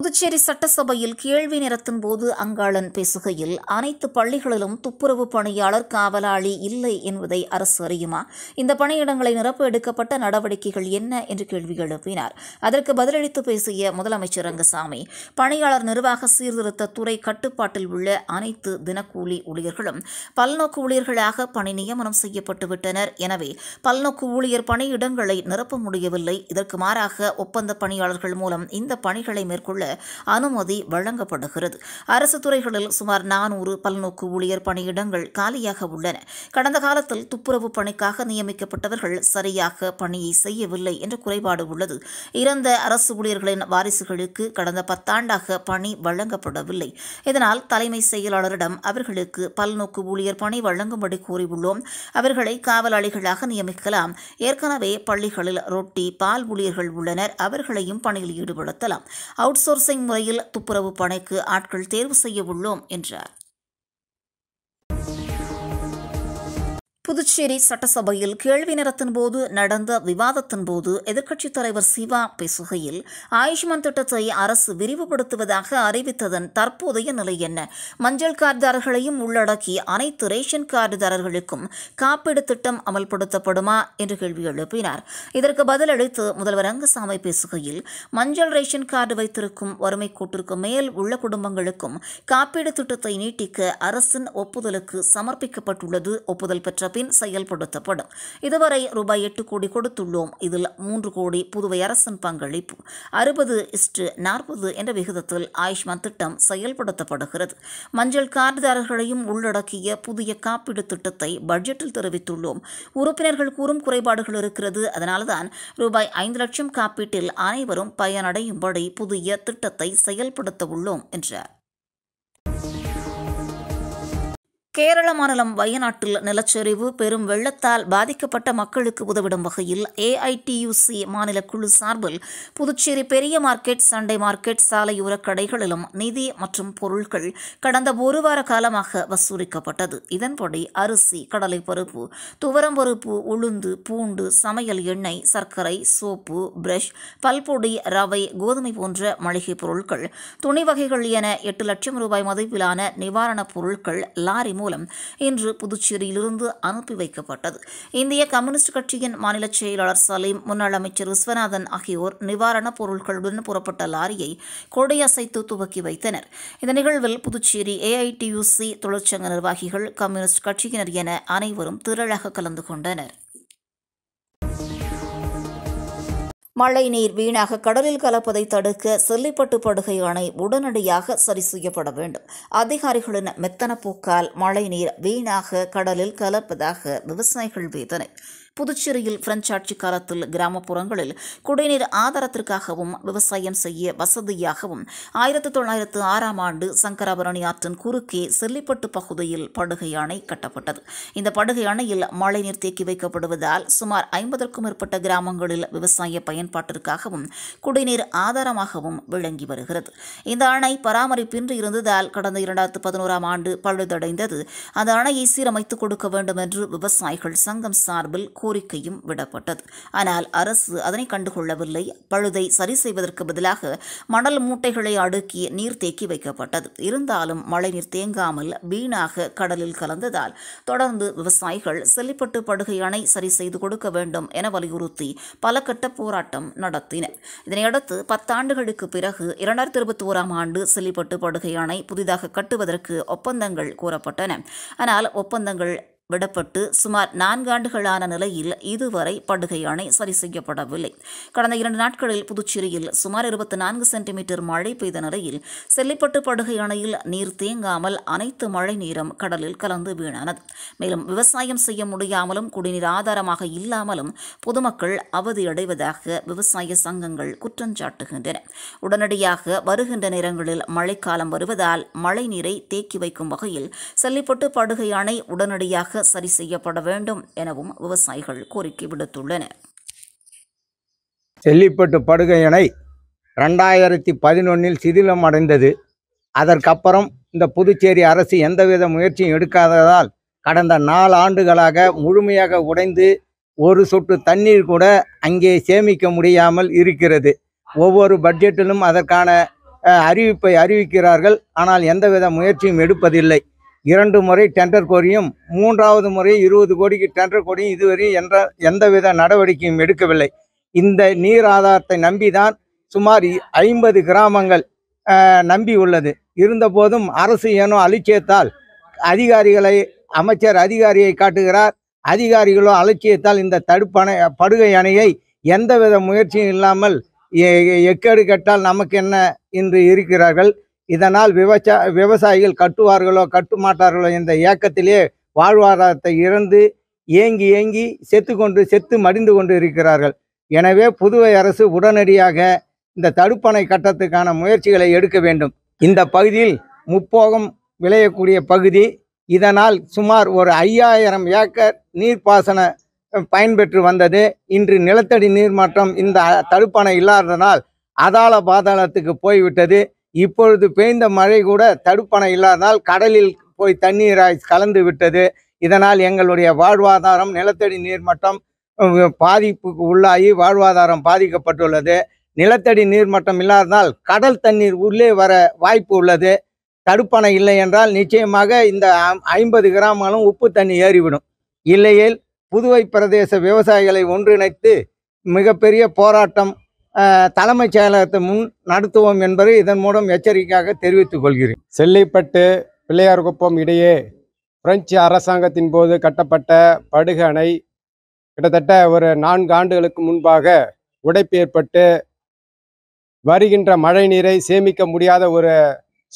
புதுச்சேரி சட்டசபையில் கேள்வி நேரத்தின் போது அங்காளன் பேசுகையில் அனைத்து பள்ளிகளிலும் துப்புரவு பணியாளர் காவலாளி இல்லை என்பதை அரசு அறியுமா இந்த பணியிடங்களை நிரப்ப எடுக்கப்பட்ட நடவடிக்கைகள் என்ன என்று கேள்வி எழுப்பினார் அதற்கு பதிலளித்து பேசிய முதலமைச்சர் ரங்கசாமி பணியாளர் நிர்வாக சீர்திருத்த துறை கட்டுப்பாட்டில் உள்ள அனைத்து தினக்கூலி ஊழியர்களும் பல்நோக்கு ஊழியர்களாக பணி நியமனம் செய்யப்பட்டுவிட்டனர் எனவே பல்நோக்கு ஊழியர் பணியிடங்களை நிரப்ப முடியவில்லை இதற்கு மாறாக ஒப்பந்த பணியாளர்கள் மூலம் இந்த பணிகளை மேற்கொள்ள அனுமதி வழங்கப்படுகிறது அரசு துறைகளில் சுமார் நானூறு பல்நோக்கு ஊழியர் பணியிடங்கள் காலியாக உள்ளன கடந்த காலத்தில் துப்புரவு பணிக்காக நியமிக்கப்பட்டவர்கள் சரியாக பணியை செய்யவில்லை என்ற குறைபாடு உள்ளது இறந்த அரசு ஊழியர்களின் வாரிசுகளுக்கு கடந்த பத்தாண்டாக பணி வழங்கப்படவில்லை இதனால் தலைமை செயலாளரிடம் அவர்களுக்கு பல்நோக்கு ஊழியர் பணி வழங்கும்படி கூறியுள்ளோம் அவர்களை காவலாளிகளாக நியமிக்கலாம் ஏற்கனவே பள்ளிகளில் ரொட்டி பால் ஊழியர்கள் உள்ளனர் அவர்களையும் பணியில் ஈடுபடுத்தலாம் அவுட்சோர்ஸ் சோர்சிங் முறையில் துப்புரவு பணிக்கு ஆட்கள் தேர்வு செய்ய உள்ளோம் என்றார் புதுச்சேரி சட்டசபையில் கேள்வி நேரத்தின் போது நடந்த விவாதத்தின் போது எதிர்க்கட்சித் தலைவர் சிவா பேசுகையில் ஆயுஷ்மான் திட்டத்தை அரசு விரிவுபடுத்துவதாக அறிவித்ததன் தற்போதைய நிலை என்ன மஞ்சள் கார்டுதாரர்களையும் உள்ளடக்கி அனைத்து ரேஷன் கார்டுதாரர்களுக்கும் காப்பீடு திட்டம் அமல்படுத்தப்படுமா என்று கேள்வி எழுப்பினார் இதற்கு பதிலளித்து முதல்வர் ரங்கசாமி பேசுகையில் மஞ்சள் ரேஷன் கார்டு வைத்திருக்கும் வறுமை கூட்டிற்கு மேல் உள்ள குடும்பங்களுக்கும் காப்பீடு திட்டத்தை நீட்டிக்க அரசின் ஒப்புதலுக்கு சமர்ப்பிக்கப்பட்டுள்ளது ஒப்புதல் பெற்ற பின் செயல்படுத்தப்படும் இதுவரை ரூபாய் எட்டு கோடி கொடுத்துள்ளோம் இதில் மூன்று கோடி புதுவை அரசின் பங்களிப்பு அறுபது இஸ்டு நாற்பது என்ற விகிதத்தில் ஆயுஷ்மான் திட்டம் செயல்படுத்தப்படுகிறது மஞ்சள் கார்டுதாரர்களையும் உள்ளடக்கிய புதிய காப்பீடு திட்டத்தை பட்ஜெட்டில் தெரிவித்துள்ளோம் உறுப்பினர்கள் கூறும் குறைபாடுகள் இருக்கிறது அதனால்தான் ரூபாய் ஐந்து லட்சம் காப்பீட்டில் அனைவரும் பயனடையும்படி புதிய திட்டத்தை செயல்படுத்த உள்ளோம் என்றார் கேரள மாநிலம் வயநாட்டில் நிலச்சரிவு பெரும் வெள்ளத்தால் பாதிக்கப்பட்ட மக்களுக்கு உதவிடும் வகையில் ஏஐடியுசி மாநில குழு சார்பில் புதுச்சேரி பெரிய மார்க்கெட் சண்டை மார்க்கெட் சாலையோர கடைகளிலும் நிதி மற்றும் பொருட்கள் கடந்த ஒரு வார காலமாக வசூலிக்கப்பட்டது இதன்படி அரிசி துவரம் துவரம்பருப்பு உளுந்து பூண்டு சமையல் எண்ணெய் சர்க்கரை சோப்பு பிரஷ் பல்பொடி ரவை கோதுமை போன்ற மளிகை பொருட்கள் துணி வகைகள் என எட்டு லட்சம் ரூபாய் மதிப்பிலான நிவாரணப் பொருட்கள் லாரி மூலம் மூலம் இன்று புதுச்சேரியிலிருந்து அனுப்பி வைக்கப்பட்டது இந்திய கம்யூனிஸ்ட் கட்சியின் மாநில செயலாளர் சலீம் முன்னாள் அமைச்சர் விஸ்வநாதன் ஆகியோர் நிவாரணப் பொருட்களுடன் புறப்பட்ட லாரியை கொடையசைத்து துவக்கி வைத்தனர் இந்த நிகழ்வில் புதுச்சேரி ஏஐடியுசி தொழிற்சங்க நிர்வாகிகள் கம்யூனிஸ்ட் கட்சியினர் என அனைவரும் திரளாக கலந்து கொண்டனர் மழை நீர் வீணாக கடலில் கலப்பதை தடுக்க செல்லிப்பட்டு படுகை அணை உடனடியாக சரி செய்யப்பட வேண்டும் அதிகாரிகளின் மெத்தன போக்கால் மழை நீர் வீணாக கடலில் கலப்பதாக விவசாயிகள் வேதனை புதுச்சேரியில் பிரெஞ்சு ஆட்சி காலத்தில் கிராமப்புறங்களில் குடிநீர் ஆதாரத்திற்காகவும் விவசாயம் செய்ய வசதியாகவும் ஆயிரத்தி தொள்ளாயிரத்து ஆறாம் ஆண்டு சங்கராபரணி ஆற்றின் குறுக்கே செல்லிப்பட்டு பகுதியில் படுகை அணை கட்டப்பட்டது இந்த படுகை அணையில் மழைநீர் தேக்கி வைக்கப்படுவதால் சுமார் ஐம்பதற்கும் மேற்பட்ட கிராமங்களில் விவசாய பயன்பாட்டிற்காகவும் குடிநீர் ஆதாரமாகவும் விளங்கி வருகிறது இந்த அணை பராமரிப்பின்றி இருந்ததால் கடந்த இரண்டாயிரத்து பதினோராம் ஆண்டு பழுதடைந்தது அந்த அணையை சீரமைத்துக் கொடுக்க வேண்டும் என்று விவசாயிகள் சங்கம் சார்பில் கோரிக்கையும் விடப்பட்டது ஆனால் அரசு அதனை கண்டுகொள்ளவில்லை பழுதை சரி செய்வதற்கு பதிலாக மணல் மூட்டைகளை அடுக்கி நீர் தேக்கி வைக்கப்பட்டது இருந்தாலும் மழைநீர் தேங்காமல் வீணாக கடலில் கலந்ததால் தொடர்ந்து விவசாயிகள் செல்லிப்பட்டு படுகை அணை சரி செய்து கொடுக்க வேண்டும் என வலியுறுத்தி பல கட்ட போராட்டம் நடத்தினர் இதனையடுத்து பத்தாண்டுகளுக்கு பிறகு இரண்டாயிரத்தி இருபத்தி ஓராம் ஆண்டு செல்லிப்பட்டு படுகை அணை புதிதாக கட்டுவதற்கு ஒப்பந்தங்கள் கூறப்பட்டன ஆனால் ஒப்பந்தங்கள் விடப்பட்டு சுமார் நான்காண்டுகளான நிலையில் இதுவரை படுகை அணை சரி செய்யப்படவில்லை கடந்த இரண்டு நாட்களில் புதுச்சேரியில் சுமார் இருபத்தி நான்கு சென்டிமீட்டர் மழை பெய்த நிலையில் செல்லிப்பட்டு படுகை அணையில் நீர் தேங்காமல் அனைத்து மழை நீரும் கடலில் கலந்து வீணானது மேலும் விவசாயம் செய்ய முடியாமலும் குடிநீர் ஆதாரமாக இல்லாமலும் பொதுமக்கள் அவதியடைவதாக விவசாய சங்கங்கள் குற்றஞ்சாட்டுகின்றன உடனடியாக வருகின்ற நேரங்களில் மழைக்காலம் வருவதால் மழை நீரை தேக்கி வைக்கும் வகையில் செல்லிப்பட்டு படுகை அணை உடனடியாக சரி செய்யப்பட வேண்டும் எனவும் விவசாயிகள் கோரிக்கை விடுத்துள்ளனர் செல்லிப்பட்டு படுகை அணை ரெண்டாயிரத்தி பதினொன்றில் சிதிலம் அடைந்தது அதற்கப்புறம் இந்த புதுச்சேரி அரசு எந்தவித முயற்சியும் எடுக்காததால் கடந்த நாலு ஆண்டுகளாக முழுமையாக உடைந்து ஒரு சொட்டு தண்ணீர் கூட அங்கே சேமிக்க முடியாமல் இருக்கிறது ஒவ்வொரு பட்ஜெட்டிலும் அதற்கான அறிவிப்பை அறிவிக்கிறார்கள் ஆனால் எந்தவித முயற்சியும் எடுப்பதில்லை இரண்டு முறை டெண்டர் கோரியும் மூன்றாவது முறை இருபது கோடிக்கு டெண்டர் கோரியும் இதுவரை என்ற எந்தவித நடவடிக்கையும் எடுக்கவில்லை இந்த நீர் ஆதாரத்தை நம்பிதான் சுமார் ஐம்பது கிராமங்கள் நம்பி உள்ளது இருந்தபோதும் அரசு ஏனோ அலட்சியத்தால் அதிகாரிகளை அமைச்சர் அதிகாரியை காட்டுகிறார் அதிகாரிகளோ அலட்சியத்தால் இந்த தடுப்பணை படுகை அணையை எந்தவித முயற்சியும் இல்லாமல் எக்கேடு கேட்டால் நமக்கு என்ன என்று இருக்கிறார்கள் இதனால் விவசா விவசாயிகள் கட்டுவார்களோ கட்டுமாட்டார்களோ என்ற இயக்கத்திலே வாழ்வாதாரத்தை இழந்து ஏங்கி ஏங்கி செத்து கொண்டு செத்து மடிந்து கொண்டு இருக்கிறார்கள் எனவே புதுவை அரசு உடனடியாக இந்த தடுப்பணை கட்டத்துக்கான முயற்சிகளை எடுக்க வேண்டும் இந்த பகுதியில் முப்போகம் விளையக்கூடிய பகுதி இதனால் சுமார் ஒரு ஐயாயிரம் ஏக்கர் நீர்ப்பாசன பயன்பெற்று வந்தது இன்று நிலத்தடி நீர்மாற்றம் இந்த தடுப்பணை இல்லாததனால் அதாள பாதாளத்துக்கு போய்விட்டது இப்பொழுது பெய்ந்த மழை கூட தடுப்பணை இல்லாததால் கடலில் போய் தண்ணீராய் கலந்து விட்டது இதனால் எங்களுடைய வாழ்வாதாரம் நிலத்தடி நீர் மட்டம் பாதிப்புக்கு உள்ளாகி வாழ்வாதாரம் பாதிக்கப்பட்டுள்ளது நிலத்தடி நீர்மட்டம் இல்லாததால் கடல் தண்ணீர் உள்ளே வர வாய்ப்பு உள்ளது தடுப்பணை இல்லை என்றால் நிச்சயமாக இந்த ஐம்பது கிராமங்களும் உப்பு தண்ணி ஏறிவிடும் இல்லையேல் புதுவை பிரதேச விவசாயிகளை ஒன்றிணைத்து மிகப்பெரிய போராட்டம் தலைமைச் செயலகத்தை முன் நடத்துவோம் என்பதை இதன் மூலம் எச்சரிக்கையாக தெரிவித்துக் கொள்கிறேன் செல்லிப்பட்டு பிள்ளையார்குப்பம் இடையே பிரெஞ்சு அரசாங்கத்தின் போது கட்டப்பட்ட படுகு அணை கிட்டத்தட்ட ஒரு நான்கு ஆண்டுகளுக்கு முன்பாக உடைப்பு ஏற்பட்டு வருகின்ற மழை நீரை சேமிக்க முடியாத ஒரு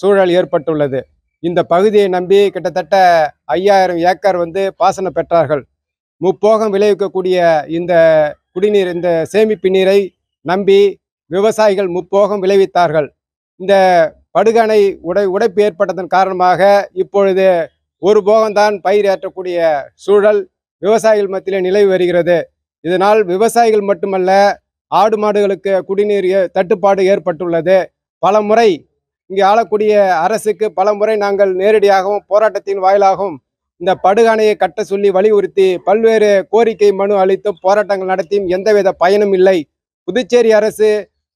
சூழல் ஏற்பட்டுள்ளது இந்த பகுதியை நம்பி கிட்டத்தட்ட ஐயாயிரம் ஏக்கர் வந்து பாசனம் பெற்றார்கள் முப்போகம் விளைவிக்கக்கூடிய இந்த குடிநீர் இந்த சேமிப்பு நீரை நம்பி விவசாயிகள் முப்போகம் விளைவித்தார்கள் இந்த படுகணை உடை உடைப்பு ஏற்பட்டதன் காரணமாக இப்பொழுது ஒரு போகம்தான் பயிர் ஏற்றக்கூடிய சூழல் விவசாயிகள் மத்தியில் நிலவி வருகிறது இதனால் விவசாயிகள் மட்டுமல்ல ஆடு மாடுகளுக்கு குடிநீர் தட்டுப்பாடு ஏற்பட்டுள்ளது பல முறை இங்கே ஆளக்கூடிய அரசுக்கு பல முறை நாங்கள் நேரடியாகவும் போராட்டத்தின் வாயிலாகவும் இந்த படுகானையை கட்ட சொல்லி வலியுறுத்தி பல்வேறு கோரிக்கை மனு அளித்தும் போராட்டங்கள் நடத்தியும் எந்தவித பயனும் இல்லை புதுச்சேரி அரசு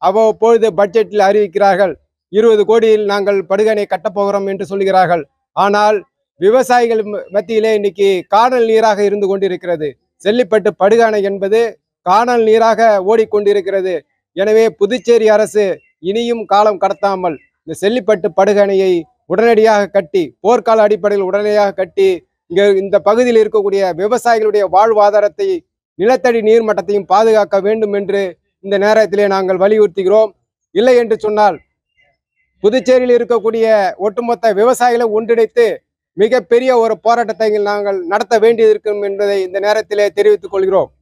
அவ்வப்பொழுது பட்ஜெட்டில் அறிவிக்கிறார்கள் இருபது கோடியில் நாங்கள் படுகனை கட்டப்போகிறோம் என்று சொல்கிறார்கள் ஆனால் விவசாயிகள் மத்தியிலே இன்னைக்கு காணல் நீராக இருந்து கொண்டிருக்கிறது செல்லிப்பட்டு படுகானை என்பது காணல் நீராக ஓடிக்கொண்டிருக்கிறது எனவே புதுச்சேரி அரசு இனியும் காலம் கடத்தாமல் இந்த செல்லிப்பட்டு படுகணையை உடனடியாக கட்டி போர்க்கால அடிப்படையில் உடனடியாக கட்டி இங்கே இந்த பகுதியில் இருக்கக்கூடிய விவசாயிகளுடைய வாழ்வாதாரத்தை நிலத்தடி நீர்மட்டத்தையும் பாதுகாக்க வேண்டும் என்று இந்த நேரத்திலே நாங்கள் வலியுறுத்துகிறோம் இல்லை என்று சொன்னால் புதுச்சேரியில் இருக்கக்கூடிய ஒட்டுமொத்த விவசாயிகளை ஒன்றிணைத்து மிகப்பெரிய ஒரு போராட்டத்தை நாங்கள் நடத்த வேண்டியிருக்கும் என்பதை இந்த நேரத்திலே தெரிவித்துக் கொள்கிறோம்